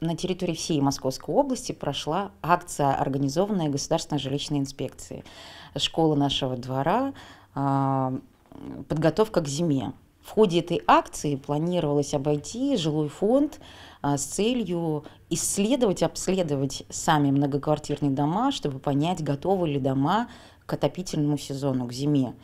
на территории всей Московской области прошла акция, организованная Государственной жилищной инспекцией. Школа нашего двора, а, подготовка к зиме. В ходе этой акции планировалось обойти жилой фонд а, с целью исследовать, обследовать сами многоквартирные дома, чтобы понять, готовы ли дома к отопительному сезону, к зиме.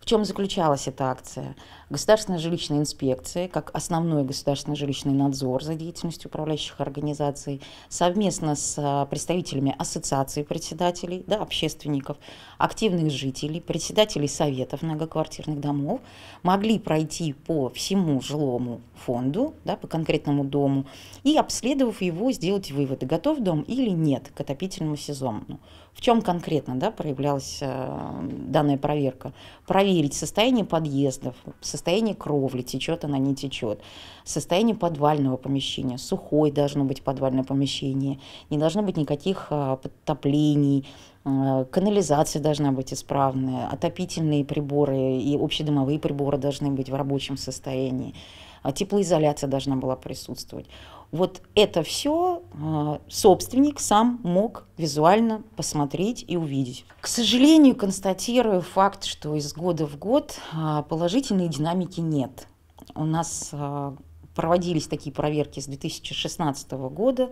В чем заключалась эта акция? Государственная жилищная инспекция, как основной государственный жилищный надзор за деятельностью управляющих организаций, совместно с а, представителями ассоциаций председателей, да, общественников, активных жителей, председателей советов многоквартирных домов, могли пройти по всему жилому фонду, да, по конкретному дому, и, обследовав его, сделать выводы, готов дом или нет к отопительному сезону. В чем конкретно да, проявлялась а, данная проверка? проверить состояние подъездов, состояние кровли, течет она, не течет, состояние подвального помещения, сухое должно быть подвальное помещение, не должно быть никаких а, подтоплений, а, канализация должна быть исправная, отопительные приборы и общедомовые приборы должны быть в рабочем состоянии, а, теплоизоляция должна была присутствовать. Вот это все а, собственник сам мог визуально посмотреть и увидеть. К сожалению, констатирую факт, что из года в год а, положительной динамики нет. У нас а, проводились такие проверки с 2016 года.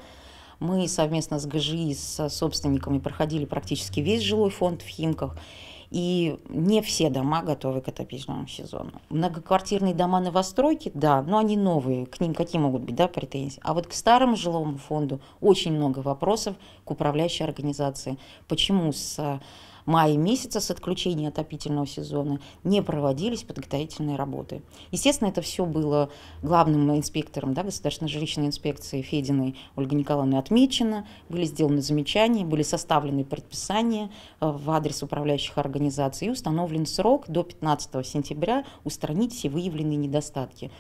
Мы совместно с ГЖИ, с собственниками проходили практически весь жилой фонд в Химках. И не все дома готовы к отопительному сезону. Многоквартирные дома новостройки, да, но они новые, к ним какие могут быть да, претензии. А вот к старому жилому фонду очень много вопросов к управляющей организации. Почему с мая месяца с отключения отопительного сезона не проводились подготовительные работы. Естественно, это все было главным инспектором да, Государственной жилищной инспекции Фединой Ольга Николаевна отмечено, были сделаны замечания, были составлены предписания э, в адрес управляющих организаций и установлен срок до 15 сентября устранить все выявленные недостатки.